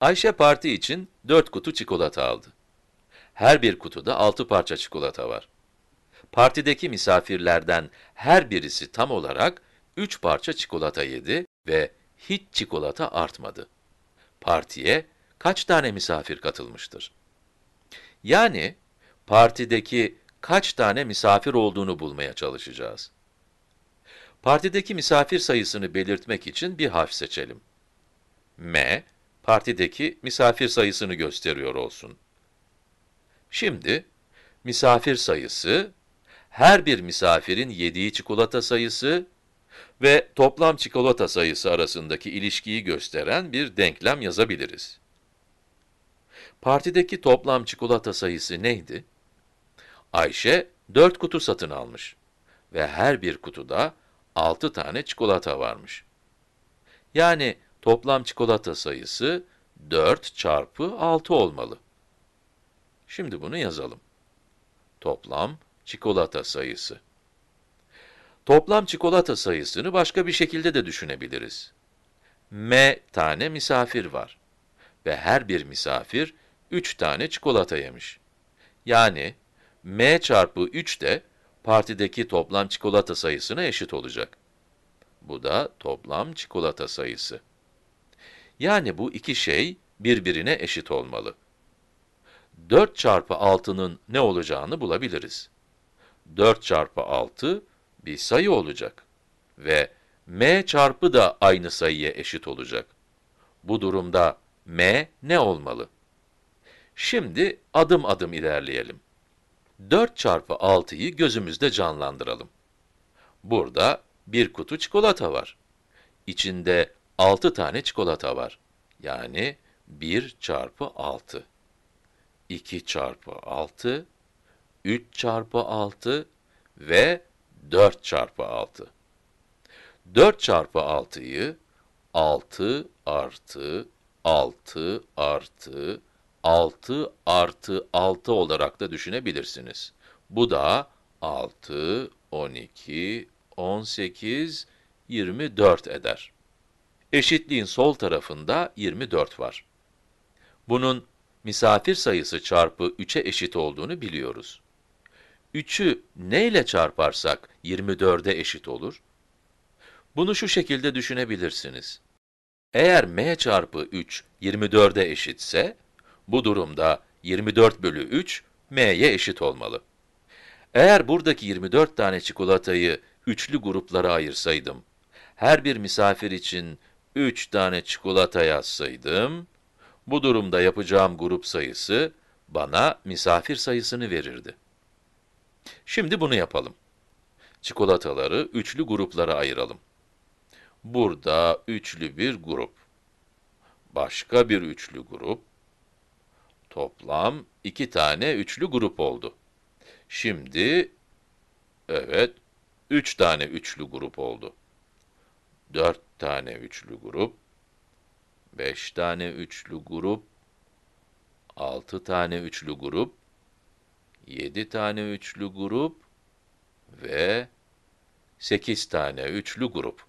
Ayşe parti için dört kutu çikolata aldı. Her bir kutuda altı parça çikolata var. Partideki misafirlerden her birisi tam olarak üç parça çikolata yedi ve hiç çikolata artmadı. Partiye kaç tane misafir katılmıştır? Yani partideki kaç tane misafir olduğunu bulmaya çalışacağız. Partideki misafir sayısını belirtmek için bir harf seçelim. M partideki misafir sayısını gösteriyor olsun. Şimdi, misafir sayısı, her bir misafirin yediği çikolata sayısı ve toplam çikolata sayısı arasındaki ilişkiyi gösteren bir denklem yazabiliriz. Partideki toplam çikolata sayısı neydi? Ayşe 4 kutu satın almış ve her bir kutuda 6 tane çikolata varmış. Yani Toplam çikolata sayısı 4 çarpı 6 olmalı. Şimdi bunu yazalım. Toplam çikolata sayısı. Toplam çikolata sayısını başka bir şekilde de düşünebiliriz. m tane misafir var ve her bir misafir 3 tane çikolata yemiş. Yani m çarpı 3 de partideki toplam çikolata sayısına eşit olacak. Bu da toplam çikolata sayısı. Yani bu iki şey birbirine eşit olmalı. 4 çarpı 6'nın ne olacağını bulabiliriz. 4 çarpı 6 bir sayı olacak ve m çarpı da aynı sayıya eşit olacak. Bu durumda m ne olmalı? Şimdi adım adım ilerleyelim. 4 çarpı 6'yı gözümüzde canlandıralım. Burada bir kutu çikolata var. İçinde 6 tane çikolata var. Yani 1 çarpı 6. 2 çarpı 6, 3 çarpı 6 ve 4 çarpı 6. 4 çarpı 6'yı 6 artı 6 artı 6 artı 6 olarak da düşünebilirsiniz. Bu da 6, 12, 18, 24 eder. Eşitliğin sol tarafında 24 var. Bunun misafir sayısı çarpı 3'e eşit olduğunu biliyoruz. 3'ü neyle çarparsak 24'e eşit olur? Bunu şu şekilde düşünebilirsiniz. Eğer m çarpı 3, 24'e eşitse, bu durumda 24 bölü 3, m'ye eşit olmalı. Eğer buradaki 24 tane çikolatayı üçlü gruplara ayırsaydım, her bir misafir için 3 tane çikolata yazsaydım, bu durumda yapacağım grup sayısı bana misafir sayısını verirdi. Şimdi bunu yapalım. Çikolataları üçlü gruplara ayıralım. Burada üçlü bir grup. Başka bir üçlü grup. Toplam iki tane üçlü grup oldu. Şimdi, evet, üç tane üçlü grup oldu. 4 tane üçlü grup, 5 tane üçlü grup, 6 tane üçlü grup, 7 tane üçlü grup ve 8 tane üçlü grup.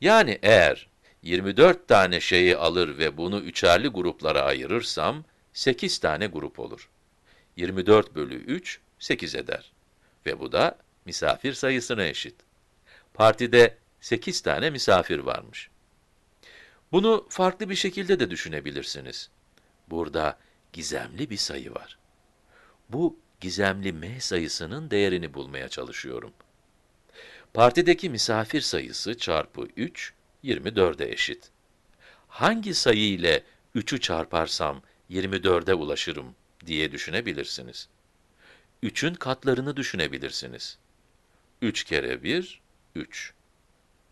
Yani eğer 24 tane şeyi alır ve bunu üçerli gruplara ayırırsam 8 tane grup olur. 24 bölü 3, 8 eder. Ve bu da misafir sayısına eşit. Partide 8 tane misafir varmış. Bunu farklı bir şekilde de düşünebilirsiniz. Burada gizemli bir sayı var. Bu gizemli M sayısının değerini bulmaya çalışıyorum. Partideki misafir sayısı çarpı 3, 24'e eşit. Hangi sayı ile 3'ü çarparsam 24'e ulaşırım diye düşünebilirsiniz. 3'ün katlarını düşünebilirsiniz. 3 kere 1, 3.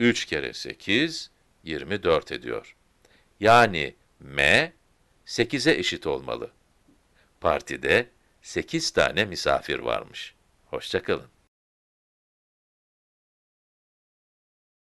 3 kere 8, 24 ediyor. Yani M, 8'e eşit olmalı. Partide 8 tane misafir varmış. Hoşçakalın.